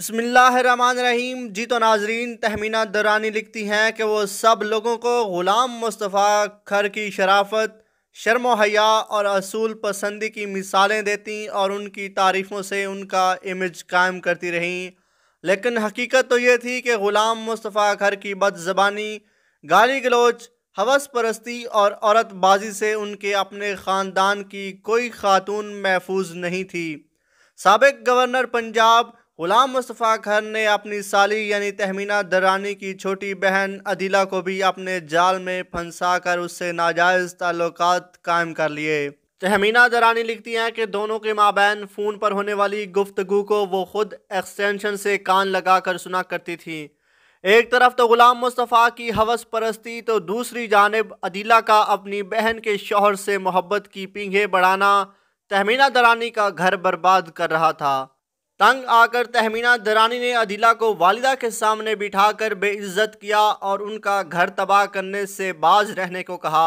रहीम जी तो नाजरीन तहमीना दरानी लिखती हैं कि वो सब लोगों को ग़ुलाम मुस्तफ़ा खर की शराफत शर्म हया और असूल पसंदी की मिसालें देती और उनकी तारीफ़ों से उनका इमेज कायम करती रहीं लेकिन हकीकत तो ये थी कि ग़ुलाम मुस्तफ़ा खर की बदज़बानी गाली गलोच हवस परस्ती और औरतबाजी से उनके अपने ख़ानदान की कोई खातून महफूज नहीं थी सबक गवर्नर पंजाब गुलाम मुस्तफ़ा खान ने अपनी साली यानी तहमीना दरानी की छोटी बहन अदिला को भी अपने जाल में फंसा कर उससे नाजायज़ ताल्लुक कायम कर लिए तहमीना दरानी लिखती हैं कि दोनों के माबैन फ़ोन पर होने वाली गुफ्तगु को वो ख़ुद एक्सटेंशन से कान लगा कर सुना करती थी एक तरफ तो ग़ुलाम मुस्तफ़ा की हवस परस्ती तो दूसरी जानब अदिला का अपनी बहन के शोहर से मोहब्बत की पीघे बढ़ाना तहमीना दरानी का घर बर्बाद कर रहा था तंग आकर तहमीना दरानी ने अदिला को वालिदा के सामने बिठाकर बेइज्जत किया और उनका घर तबाह करने से बाज रहने को कहा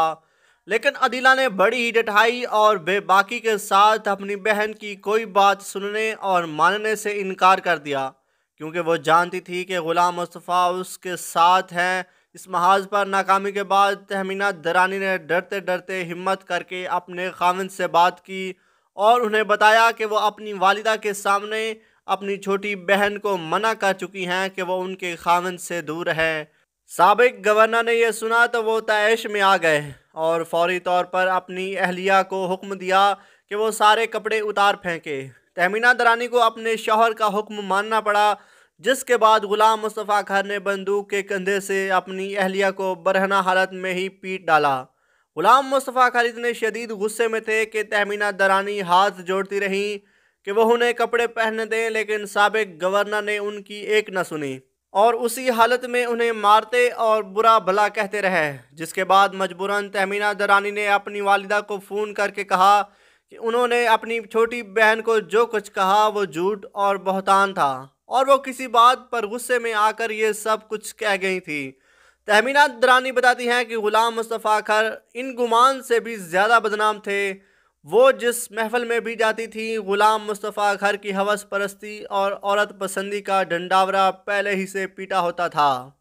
लेकिन अदिला ने बड़ी ही डटाई और बेबाकी के साथ अपनी बहन की कोई बात सुनने और मानने से इनकार कर दिया क्योंकि वो जानती थी कि ग़ुलाम मुस्तफ़ा उसके साथ हैं इस महाज पर नाकामी के बाद तहमीना दरानी ने डरते डरते हिम्मत करके अपने खामिन से बात की और उन्हें बताया कि वो अपनी वालिदा के सामने अपनी छोटी बहन को मना कर चुकी हैं कि वो उनके खावन से दूर है सबक गवर्नर ने यह सुना तो वो तयश में आ गए और फौरी तौर पर अपनी अहलिया को हुक्म दिया कि वो सारे कपड़े उतार फेंके तहमीना दरानी को अपने शोहर का हुक्म मानना पड़ा जिसके बाद ग़ुलाम मुस्तफ़ा खान ने बंदूक के कंधे से अपनी अहलिया को बरहना हालत में ही पीट डाला गुलाम मुस्तफ़ा खालिद ने शदीद गुस्से में थे कि तहमीना दरानी हाथ जोड़ती रहीं कि वह उन्हें कपड़े पहनने दें लेकिन सबक गवर्नर ने उनकी एक न सुनी और उसी हालत में उन्हें मारते और बुरा भला कहते रहे जिसके बाद मजबूरन तहमीना दरानी ने अपनी वालदा को फ़ोन करके कहा कि उन्होंने अपनी छोटी बहन को जो कुछ कहा वो झूठ और बहतान था और वो किसी बात पर गुस्से में आकर ये सब कुछ कह गई थी तहमीना दरानी बताती हैं कि ग़ुलाम मुस्तफ़ा खर इन गुमान से भी ज़्यादा बदनाम थे वो जिस महफल में भी जाती थी ग़ुलाम मुस्तफ़ा खर की हवस परस्ती और औरत पसंदी का डंडावरा पहले ही से पीटा होता था